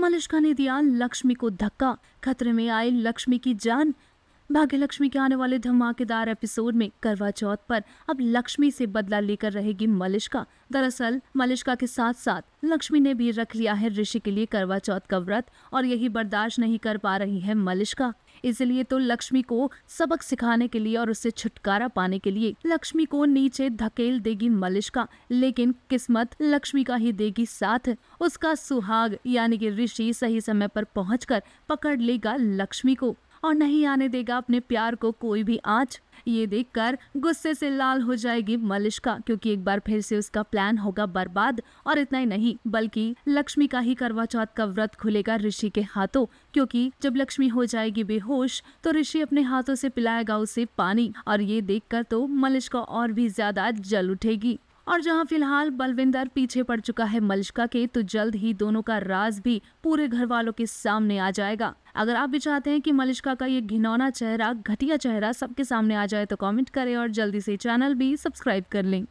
मलिश्का ने दिया लक्ष्मी को धक्का खतरे में आई लक्ष्मी की जान भाग्यलक्ष्मी के आने वाले धमाकेदार एपिसोड में करवा चौथ पर अब लक्ष्मी से बदला लेकर रहेगी मलिश्का दरअसल मलिश्का के साथ साथ लक्ष्मी ने भी रख लिया है ऋषि के लिए करवा चौथ का व्रत और यही बर्दाश्त नहीं कर पा रही है मलिश्का इसलिए तो लक्ष्मी को सबक सिखाने के लिए और उससे छुटकारा पाने के लिए लक्ष्मी को नीचे धकेल देगी मलिश्का लेकिन किस्मत लक्ष्मी का ही देगी साथ उसका सुहाग यानी कि ऋषि सही समय पर पहुंचकर पकड़ लेगा लक्ष्मी को और नहीं आने देगा अपने प्यार को कोई भी आँच ये देखकर गुस्से से लाल हो जाएगी मलिश्का क्योंकि एक बार फिर से उसका प्लान होगा बर्बाद और इतना ही नहीं बल्कि लक्ष्मी का ही करवा चौथ का व्रत खुलेगा ऋषि के हाथों क्योंकि जब लक्ष्मी हो जाएगी बेहोश तो ऋषि अपने हाथों से पिलाएगा उसे पानी और ये देखकर तो मलिश्का और भी ज्यादा जल उठेगी और जहां फिलहाल बलविंदर पीछे पड़ चुका है मलिश्का के तो जल्द ही दोनों का राज भी पूरे घर वालों के सामने आ जाएगा अगर आप भी चाहते हैं कि मलिश्का का ये घिनौना चेहरा घटिया चेहरा सबके सामने आ जाए तो कमेंट करें और जल्दी से चैनल भी सब्सक्राइब कर लें